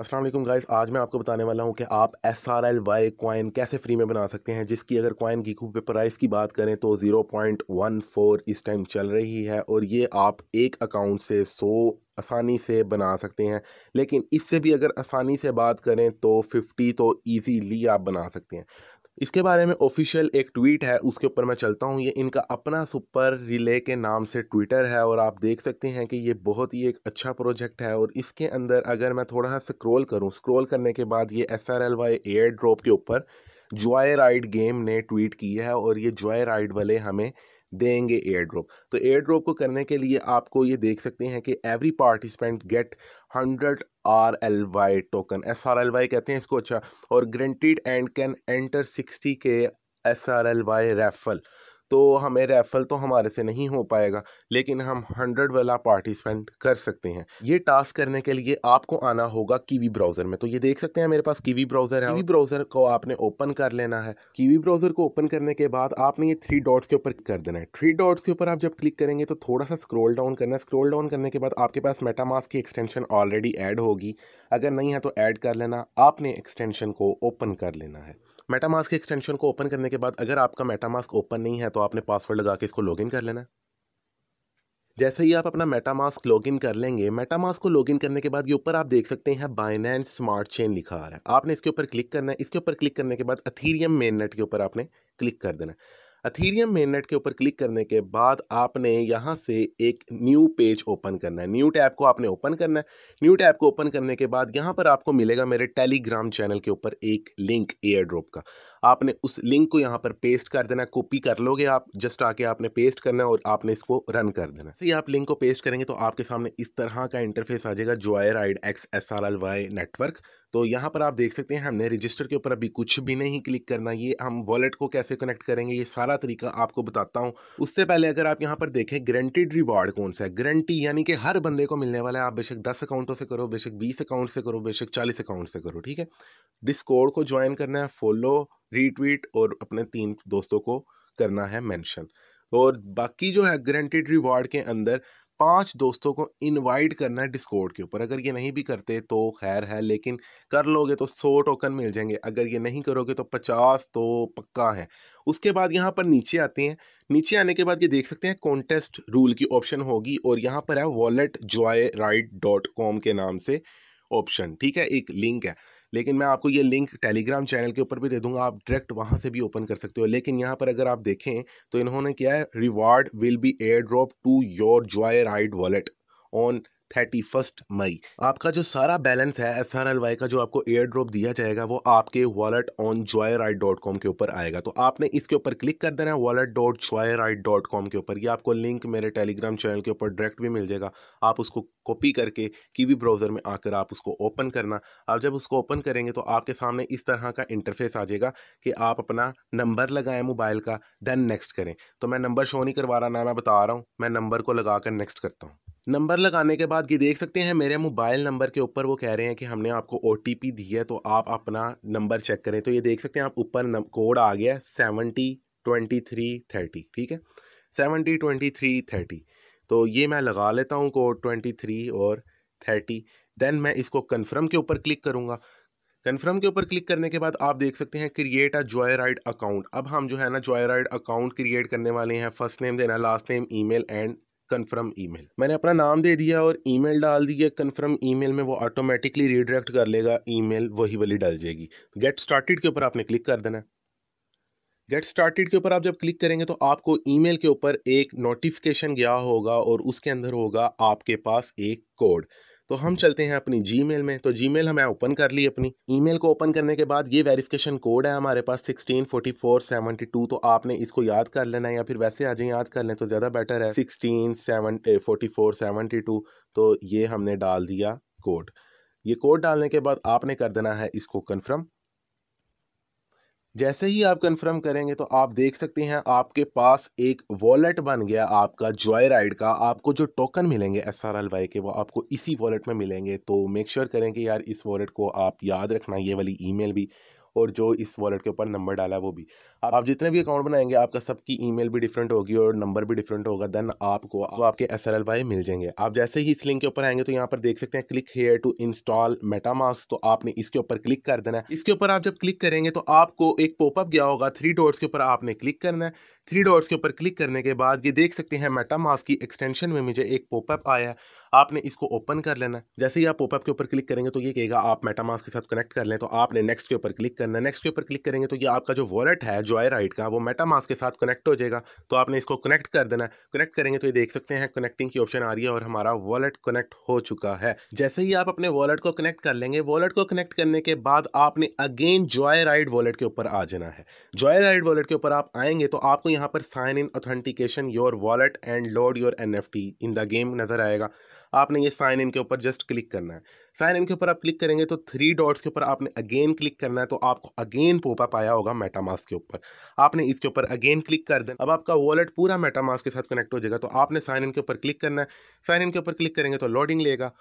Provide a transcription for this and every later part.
Aslam guys आज मैं आपको बताने वाला हूं कि आप S R L Y coin कैसे फ्री में बना सकते हैं जिसकी अगर कॉइन की खूब प्राइस की बात करें तो 0.14 इस टाइम चल रही है और ये आप एक अकाउंट से 100 आसानी से बना सकते हैं लेकिन इससे भी अगर आसानी से बात करें तो 50 तो ईजीली आप बना सकते हैं इसके बारे में ऑफिशियल एक ट्वीट है उसके ऊपर मैं चलता हूँ ये इनका अपना सुपर रिले के नाम से ट्विटर है और आप देख सकते हैं कि ये बहुत ही एक अच्छा प्रोजेक्ट है और इसके अंदर अगर मैं थोड़ा सा स्क्रोल करूँ स्क्रोल करने के बाद ये S R L Y air drop के ऊपर जॉय राइड गेम ने ट्वीट की है और ये जॉय राइड वाले हमें देंगे एयर ड्रॉप तो एयर ड्रॉप को करने के लिए आपको ये देख सकते हैं कि every participant get hundred R L Y token S R L Y कहते हैं इसको अच्छा और guaranteed and can enter sixty K S R L Y raffle तो हमें रेफल तो हमारे से नहीं हो पाएगा लेकिन हम हंड्रेड वाला पार्टिसिपेंट कर सकते हैं ये टास्क करने के लिए आपको आना होगा कीवी ब्राउज़र में तो ये देख सकते हैं मेरे पास कीवी ब्राउज़र है कीवी ब्राउज़र को आपने ओपन कर लेना है कीवी ब्राउज़र को ओपन करने के बाद आपने ये थ्री डॉट्स के ऊपर कर देना है थ्री डॉट्स के ऊपर आप जब क्लिक करेंगे तो थोड़ा सा स्क्रोल डाउन करना है स्क्रोल डाउन करने के बाद आपके पास मेटामास की एक्सटेंशन ऑलरेडी एड होगी अगर नहीं है तो ऐड कर लेना आपने एक्सटेंशन को ओपन कर लेना है मेटामास्क के एक्सटेंशन को ओपन करने के बाद अगर आपका मेटामास्क ओपन नहीं है तो आपने पासवर्ड लगा के इसको लॉगिन कर लेना है जैसे ही आप अपना मेटामास्क लॉगिन कर लेंगे मेटामास्क को लॉगिन करने के बाद ये ऊपर आप देख सकते हैं बाइनेंस स्मार्ट चेन लिखा आ रहा है आपने इसके ऊपर क्लिक करना है इसके ऊपर क्लिक करने के बाद अथीरियम मेन नेट के ऊपर आपने क्लिक कर देना है अथीरियम मेननेट के ऊपर क्लिक करने के बाद आपने यहाँ से एक न्यू पेज ओपन करना है न्यू टैब को आपने ओपन करना है न्यू टैब को ओपन करने के बाद यहाँ पर आपको मिलेगा मेरे टेलीग्राम चैनल के ऊपर एक लिंक एयर ड्रॉप का आपने उस लिंक को यहाँ पर पेस्ट कर देना कॉपी कर लोगे आप जस्ट आके आपने पेस्ट करना और आपने इसको रन कर देना तो आप लिंक को पेस्ट करेंगे तो आपके सामने इस तरह का इंटरफेस आ जाएगा joy ride X S R L Y network तो यहाँ पर आप देख सकते हैं हमने रजिस्टर के ऊपर अभी कुछ भी नहीं क्लिक करना ये हम वॉलेट को कैसे कनेक्ट करेंगे ये सारा तरीका आपको बताता हूँ उससे पहले अगर आप यहाँ पर देखें ग्रंटेड रिवॉर्ड कौन सा है ग्रंटी यानी कि हर बंदे को मिलने वाला है आप बेशक दस अकाउंटों से करो बेशक बीस अकाउंट से करो बेशक चालीस अकाउंट से करो ठीक है डिस्कोड को ज्वाइन करना है फॉलो रीट्वीट और अपने तीन दोस्तों को करना है मेंशन और बाकी जो है ग्रेंटेड रिवॉर्ड के अंदर पांच दोस्तों को इनवाइट करना है डिस्कॉर्ड के ऊपर अगर ये नहीं भी करते तो खैर है लेकिन कर लोगे तो सौ टोकन मिल जाएंगे अगर ये नहीं करोगे तो पचास तो पक्का है उसके बाद यहाँ पर नीचे आते हैं नीचे आने के बाद ये देख सकते हैं कॉन्टेस्ट रूल की ऑप्शन होगी और यहाँ पर है wallet joy ride dot com के नाम से ऑप्शन ठीक है एक लिंक है लेकिन मैं आपको ये लिंक टेलीग्राम चैनल के ऊपर भी दे दूंगा आप डायरेक्ट वहाँ से भी ओपन कर सकते हो लेकिन यहाँ पर अगर आप देखें तो इन्होंने क्या है reward will be air drop to your joy ride wallet on thirty first May आपका जो सारा बैलेंस है एस आर एल वाई का जो आपको एयर ड्रॉप दिया जाएगा वो आपके wallet on joy ride dot com के ऊपर आएगा तो आपने इसके ऊपर क्लिक कर देना है wallet dot joy ride dot com के ऊपर ये आपको लिंक मेरे टेलीग्राम चैनल के ऊपर डायरेक्ट भी मिल जाएगा आप उसको कॉपी करके कीवी ब्राउज़र में आकर आप उसको ओपन करना आप जब उसको ओपन करेंगे तो आपके सामने इस तरह का इंटरफेस आ जाएगा कि आप अपना नंबर लगाएं मोबाइल का देन नेक्स्ट करें तो मैं नंबर शो नहीं करवा रहा ना मैं बता रहा हूँ मैं नंबर को लगा कर नेक्स्ट करता हूँ नंबर लगाने के बाद ये देख सकते हैं मेरे मोबाइल नंबर के ऊपर वो कह रहे हैं कि हमने आपको ओ दी है तो आप अपना नंबर चेक करें तो ये देख सकते हैं आप ऊपर कोड आ गया सेवनटी ट्वेंटी थ्री थर्टी ठीक है सेवनटी ट्वेंटी थ्री थर्टी तो ये मैं लगा लेता हूँ कोड ट्वेंटी थ्री और थर्टी देन मैं इसको कन्फर्म के ऊपर क्लिक करूँगा कन्फर्म के ऊपर क्लिक करने के बाद आप देख सकते हैं create a joy ride account अब हम जो है ना जॉय राइड अकाउंट क्रिएट करने वाले हैं फर्स्ट नेम देना last name email and confirm email मैंने अपना नाम दे दिया और ईमेल डाल दिया कन्फर्म ईमेल में वो ऑटोमेटिकली रिडायरेक्ट कर लेगा ईमेल वही वाली डाल जाएगी गेट स्टार्टेड के ऊपर आपने क्लिक कर देना गेट स्टार्टेड के ऊपर आप जब क्लिक करेंगे तो आपको ईमेल के ऊपर एक नोटिफिकेशन गया होगा और उसके अंदर होगा आपके पास एक कोड तो हम चलते हैं अपनी जी में तो जी हमें ओपन कर ली अपनी ई को ओपन करने के बाद ये वेरिफिकेशन कोड है हमारे पास सिक्सटीन फोर्टी फोर टू तो आपने इसको याद कर लेना या फिर वैसे आज याद कर लें तो ज़्यादा बेटर है sixteen seven forty four seventy two तो ये हमने डाल दिया कोड ये कोड डालने के बाद आपने कर देना है इसको कन्फर्म जैसे ही आप कंफर्म करेंगे तो आप देख सकते हैं आपके पास एक वॉलेट बन गया आपका जॉय राइड का आपको जो टोकन मिलेंगे एस आर एल वाई के वो आपको इसी वॉलेट में मिलेंगे तो मेक श्योर sure करें कि यार इस वॉलेट को आप याद रखना ये वाली ईमेल भी और जो इस वॉलेट के ऊपर नंबर डाला है वो भी आप जितने भी अकाउंट बनाएंगे आपका सबकी ईमेल भी डिफरेंट होगी और नंबर भी डिफरेंट होगा देन आपको तो आपके एस एल मिल जाएंगे आप जैसे ही इस लिंक के ऊपर आएंगे तो यहाँ पर देख सकते हैं click here to install MetaMask तो आपने इसके ऊपर क्लिक कर देना है इसके ऊपर आप जब क्लिक करेंगे तो आपको एक पॉपअप गया होगा थ्री डोर्स के ऊपर आपने क्लिक करना है थ्री डॉट्स के ऊपर क्लिक करने के बाद ये देख सकते हैं मेटामास की एक्सटेंशन में मुझे एक पॉपअप आया है आपने इसको ओपन कर लेना जैसे ही आप पॉपअप के ऊपर क्लिक करेंगे तो ये कहेगा आप मेटामास के साथ कनेक्ट कर लें तो आपने नेक्स्ट के ऊपर क्लिक करना नेक्स्ट के ऊपर क्लिक करेंगे तो ये आपका जो वॉलेट है जॉय राइट का वो मेटामास के साथ कनेक्ट हो जाएगा तो आपने इसको कनेक्ट कर देना कनेक्ट करेंगे तो ये देख सकते हैं कनेक्टिंग की ऑप्शन आ रही है और हमारा वॉलेट कनेक्ट हो चुका है जैसे ही आप अपने वॉलेट को कनेक्ट कर लेंगे वॉलेट को कनेक्ट करने के बाद आपने अगेन जॉय राइड वॉलेट के ऊपर आ जाना है जॉय राइड वॉलेट के ऊपर आप आएंगे तो आपको यहाँ पर sign in authentication your wallet and load your N in the game नज़र आएगा आपने ये साइन इन के ऊपर जस्ट क्लिक करना है साइन इन के ऊपर आप क्लिक करेंगे तो थ्री डॉट्स के ऊपर आपने अगेन क्लिक करना है तो आपको अगेन पोपा पाया होगा मेटामास के ऊपर आपने इसके ऊपर अगेन क्लिक कर देना अब आपका वॉलेट पूरा मेटामास के साथ कनेक्ट हो जाएगा तो आपने साइन इन के ऊपर क्लिक करना है साइन इन के ऊपर क्लिक करेंगे तो लोडिंग लेगा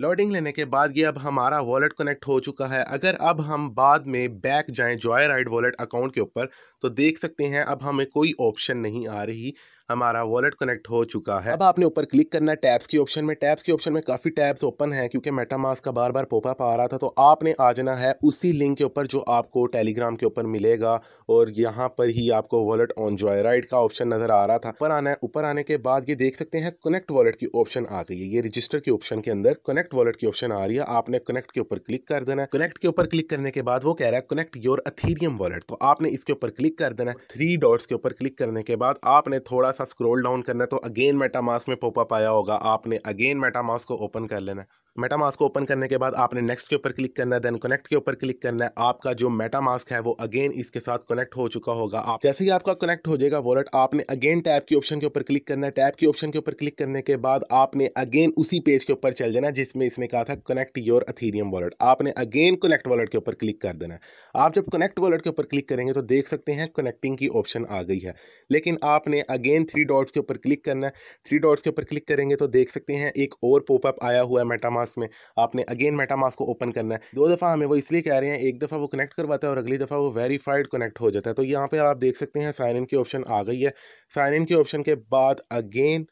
लोडिंग लेने के बाद ये अब हमारा वॉलेट कनेक्ट हो चुका है अगर अब हम बाद में बैक जाएं जॉय राइड वॉलेट अकाउंट के ऊपर तो देख सकते हैं अब हमें कोई ऑप्शन नहीं आ रही हमारा वॉलेट कनेक्ट हो चुका है अब आपने ऊपर क्लिक करना है टैब्स की ऑप्शन में टैब्स की ऑप्शन में काफ़ी टैब्स ओपन है क्योंकि मेटामास का बार बार पोपा पा रहा था तो आपने आ जाना है उसी लिंक के ऊपर जो आपको टेलीग्राम के ऊपर मिलेगा और यहाँ पर ही आपको वॉलेट ऑन जॉय राइड का ऑप्शन नज़र आ रहा था ऊपर आना है ऊपर आने के बाद ये देख सकते हैं कनेक्ट वॉलेट की ऑप्शन आ गई है ये रजिस्टर के ऑप्शन के अंदर कनेक्ट वॉलेट की ऑप्शन आ रही है आपने कनेक्ट के ऊपर क्लिक कर देना है कनेक्ट के ऊपर क्लिक करने के बाद वो कह रहा है कनेक्ट योर अथीरियम वॉलेट तो आपने इसके ऊपर क्लिक कर देना है थ्री डॉट्स के ऊपर क्लिक करने के बाद आपने थोड़ा सा स्क्रॉल डाउन करना है तो अगेन मेटामास में पॉपअप आया होगा आपने अगेन मेटामास को ओपन कर लेना है मेटामास्क को ओपन करने के बाद आपने नेक्स्ट के ऊपर क्लिक करना है देन कनेक्ट के ऊपर क्लिक करना है आपका जो मेटामास्क है वो अगेन इसके साथ कनेक्ट हो चुका होगा आप जैसे ही आपका कनेक्ट हो जाएगा वॉलेट आपने अगेन टैब के ऑप्शन के ऊपर क्लिक करना है टैब के ऑप्शन के ऊपर क्लिक करने के बाद आपने अगेन उसी पेज के ऊपर चल जाना जिसमें इसने कहा था कनेक्ट योर अथीरियम वॉलेट आपने अगेन कनेक्ट वॉलेट के ऊपर क्लिक कर देना है आप जब कनेक्ट वॉलेट के ऊपर क्लिक करेंगे तो देख सकते हैं कनेक्टिंग की ऑप्शन आ गई है लेकिन आपने अगेन थ्री डॉट्स के ऊपर क्लिक करना है थ्री डॉट्स के ऊपर क्लिक करेंगे तो देख सकते हैं एक और पॉपअप आया हुआ है मेटामास्क मेटामास्क में आपने अगेन मेटामास्क को ओपन करना है दो दफ़ा हमें वो इसलिए कह रहे हैं एक दफ़ा वो कनेक्ट करवाता है और अगली दफ़ा वो वेरीफाइड कनेक्ट हो जाता है तो यहाँ पर आप देख सकते हैं साइन इन की ऑप्शन आ गई है साइन इन के ऑप्शन के बाद अगेन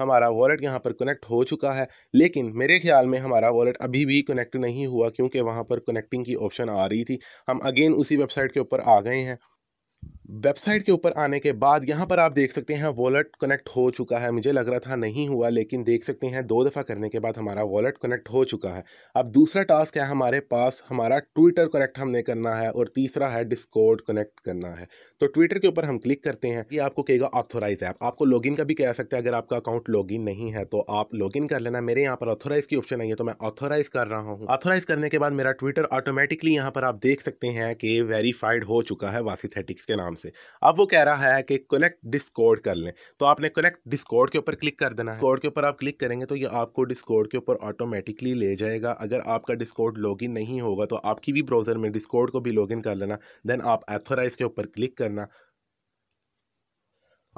हमारा वॉलेट यहाँ पर कनेक्ट हो चुका है लेकिन मेरे ख्याल में हमारा वॉलेट अभी भी कनेक्ट नहीं हुआ क्योंकि वहाँ पर कनेक्टिंग की ऑप्शन आ रही थी हम अगेन उसी वेबसाइट के ऊपर आ गए हैं वेबसाइट के ऊपर आने के बाद यहाँ पर आप देख सकते हैं वॉलेट कनेक्ट हो चुका है मुझे लग रहा था नहीं हुआ लेकिन देख सकते हैं दो दफ़ा करने के बाद हमारा वॉलेट कनेक्ट हो चुका है अब दूसरा टास्क है हमारे पास हमारा ट्विटर कनेक्ट हमने करना है और तीसरा है डिस्कोड कनेक्ट करना है तो ट्विटर के ऊपर हम क्लिक करते हैं ये आपको कहेगा ऑथोराइज ऐप आपको लॉग का भी कह सकते हैं अगर आपका अकाउंट लॉग नहीं है तो आप लॉगिन कर लेना मेरे यहाँ पर ऑथोराइज की ऑप्शन आई है तो मैं ऑथोराइज कर रहा हूँ ऑथोराइज करने के बाद मेरा ट्विटर ऑटोमेटिकली यहाँ पर आप देख सकते हैं कि वेरीफाइड हो चुका है वासीथेटिक्स के नाम से अब वो कह रहा है कि कनेक्ट डिस्कॉर्ड कर लें तो आपने कनेक्ट डिस्कॉर्ड के ऊपर क्लिक कर देना है डिस्कॉर्ड के ऊपर आप क्लिक करेंगे तो ये आपको डिस्कॉर्ड के ऊपर ऑटोमेटिकली ले जाएगा अगर आपका डिस्कॉर्ड लॉगिन नहीं होगा तो आपकी भी ब्राउज़र में डिस्कॉर्ड को भी लॉगिन कर लेना देन आप एथोराइज के ऊपर क्लिक करना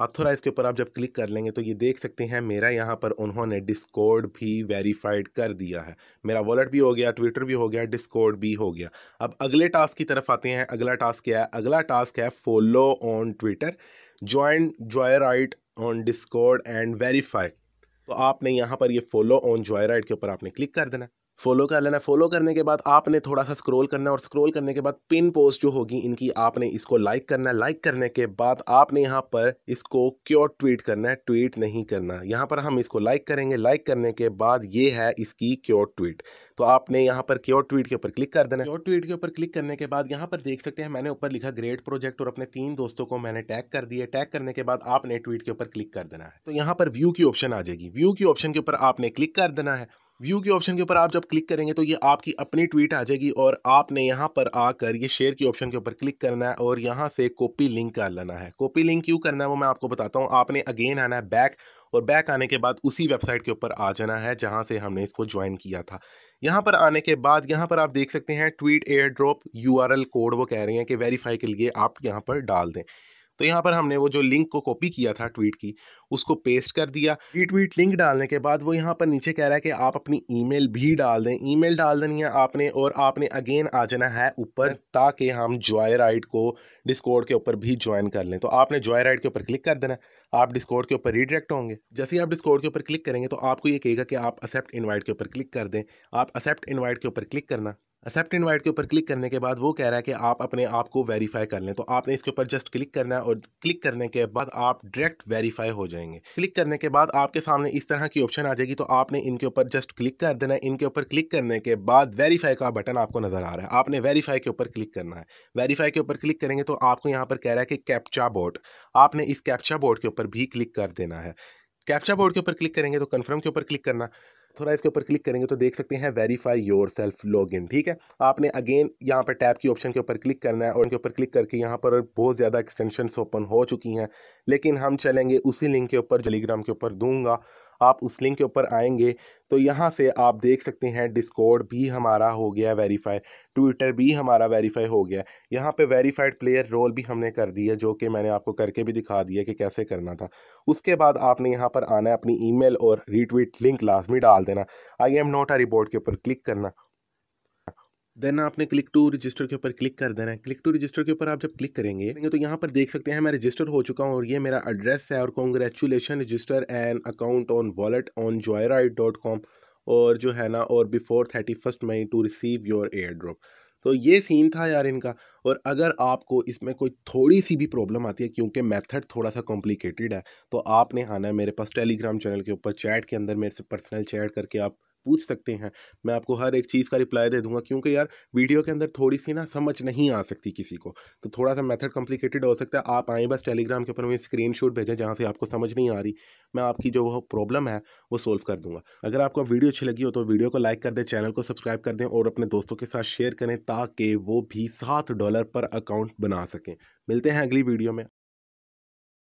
ऑथोराइज के ऊपर आप जब क्लिक कर लेंगे तो ये देख सकते हैं मेरा यहाँ पर उन्होंने डिस्कॉर्ड भी वेरीफाइड कर दिया है मेरा वॉलेट भी हो गया ट्विटर भी हो गया डिस्कॉर्ड भी हो गया अब अगले टास्क की तरफ आते हैं अगला टास्क क्या है अगला टास्क है follow on Twitter join joyride on Discord and verify तो आपने यहाँ पर ये फॉलो ऑन जॉयराइट के ऊपर आपने क्लिक कर देना फॉलो कर लेना फॉलो करने के बाद आपने थोड़ा सा स्क्रॉल करना और स्क्रॉल करने के बाद पिन पोस्ट जो होगी इनकी आपने इसको लाइक करना है लाइक करने के बाद आपने यहाँ पर इसको क्यों ट्वीट करना है ट्वीट नहीं करना यहाँ पर हम इसको लाइक करेंगे लाइक करने के बाद ये है इसकी क्योर ट्वीट तो आपने यहाँ पर क्योर ट्वीट के ऊपर क्लिक कर देना क्योर ट्वीट के ऊपर क्लिक करने के बाद यहाँ पर देख सकते हैं मैंने ऊपर लिखा ग्रेट प्रोजेक्ट और अपने तीन दोस्तों को मैंने टैग कर दिया टैग करने के बाद आपने ट्वीट के ऊपर क्लिक कर देना है तो यहाँ पर व्यू की ऑप्शन आ जाएगी व्यू की ऑप्शन के ऊपर आपने क्लिक कर देना है व्यू के ऑप्शन के ऊपर आप जब क्लिक करेंगे तो ये आपकी अपनी ट्वीट आ जाएगी और आपने यहाँ पर आकर ये शेयर के ऑप्शन के ऊपर क्लिक करना है और यहाँ से कॉपी लिंक कर लेना है कॉपी लिंक क्यों करना है वो मैं आपको बताता हूँ आपने अगेन आना है बैक और बैक आने के बाद उसी वेबसाइट के ऊपर आ जाना है जहाँ से हमने इसको ज्वाइन किया था यहाँ पर आने के बाद यहाँ पर आप देख सकते हैं tweet air drop you code वो कह रहे हैं कि वेरीफाई के लिए आप यहाँ पर डाल दें तो यहाँ पर हमने वो जो लिंक को कॉपी किया था ट्वीट की उसको पेस्ट कर दिया ट्वीट लिंक डालने के बाद वो यहाँ पर नीचे कह रहा है कि आप अपनी ईमेल भी डाल दें ईमेल डाल देनी है आपने और आपने अगेन आ जाना है ऊपर हाँ। ताकि हम जॉय राइड को डिस्कोड के ऊपर भी ज्वाइन कर लें तो आपने जॉय राइड के ऊपर क्लिक कर देना आप डिस्कोड के ऊपर रिडायरेक्ट होंगे जैसे ही आप डिस्कोड के ऊपर क्लिक करेंगे तो आपको ये कहेगा कि आप एक्सेप्ट इन्वाइट के ऊपर क्लिक कर दें आप एक्सेप्ट इन्वाइट के ऊपर क्लिक करना एक्सेप्ट इनवाइट के ऊपर क्लिक करने के बाद वो कह रहा है कि आप अपने आप को वेरीफाई कर लें तो आपने इसके ऊपर जस्ट क्लिक करना है और क्लिक करने के बाद आप डायरेक्ट वेरीफाई हो जाएंगे क्लिक करने के बाद आपके सामने इस तरह की ऑप्शन आ जाएगी तो आपने इनके ऊपर जस्ट क्लिक कर देना है इनके ऊपर क्लिक करने के बाद वेरीफाई का बटन आपको नजर आ रहा है आपने वेरीफाई के ऊपर क्लिक करना है वेरीफाई के ऊपर क्लिक करेंगे तो आपको यहाँ पर कह रहा है कि कैप्चा बोर्ड आपने इस कैप्चा बोर्ड के ऊपर भी क्लिक कर देना है कैप्चा बोर्ड के ऊपर क्लिक करेंगे तो कन्फर्म के ऊपर क्लिक करना थोड़ा इसके ऊपर क्लिक करेंगे तो देख सकते हैं verify yourself log in ठीक है आपने अगेन यहाँ पर टैप की ऑप्शन के ऊपर क्लिक करना है और उनके ऊपर क्लिक करके यहाँ पर बहुत ज़्यादा एक्सटेंशन ओपन हो चुकी हैं लेकिन हम चलेंगे उसी लिंक के ऊपर टेलीग्राम के ऊपर दूंगा आप उस लिंक के ऊपर आएंगे तो यहाँ से आप देख सकते हैं डिस्कॉर्ड भी हमारा हो गया वेरीफाई ट्विटर भी हमारा वेरीफाई हो गया यहाँ पे वेरीफाइड प्लेयर रोल भी हमने कर दिया जो कि मैंने आपको करके भी दिखा दिया कि कैसे करना था उसके बाद आपने यहाँ पर आना है अपनी ईमेल और रीट्वीट लिंक लाजमी डाल देना I am not a robot के ऊपर क्लिक करना देन आपने क्लिक टू रजिस्टर के ऊपर क्लिक कर देना है क्लिक टू रजिस्टर के ऊपर आप जब क्लिक करेंगे तो यहाँ पर देख सकते हैं मैं रजिस्टर हो चुका हूँ और ये मेरा एड्रेस है और congratulation register an account on wallet on joyride dot com और जो है ना और before thirty first May to receive your air drop तो ये सीन था यार इनका और अगर आपको इसमें कोई थोड़ी सी भी प्रॉब्लम आती है क्योंकि मेथड थोड़ा सा कॉम्प्लिकेटेड है तो आपने आना है मेरे पास टेलीग्राम चैनल के ऊपर चैट के अंदर मेरे से पर्सनल चैट करके आप पूछ सकते हैं मैं आपको हर एक चीज़ का रिप्लाई दे दूंगा क्योंकि यार वीडियो के अंदर थोड़ी सी ना समझ नहीं आ सकती किसी को तो थोड़ा सा मेथड कॉम्प्लिकेटेड हो सकता है आप आएँ बस टेलीग्राम के ऊपर मुझे स्क्रीन शॉट भेजें जहाँ से आपको समझ नहीं आ रही मैं आपकी जो वो प्रॉब्लम है वो सोल्व कर दूँगा अगर आपको वीडियो अच्छी लगी हो तो वीडियो को लाइक कर दें चैनल को सब्सक्राइब कर दें और अपने दोस्तों के साथ शेयर करें ताकि वो भी सात डॉलर पर अकाउंट बना सकें मिलते हैं अगली वीडियो में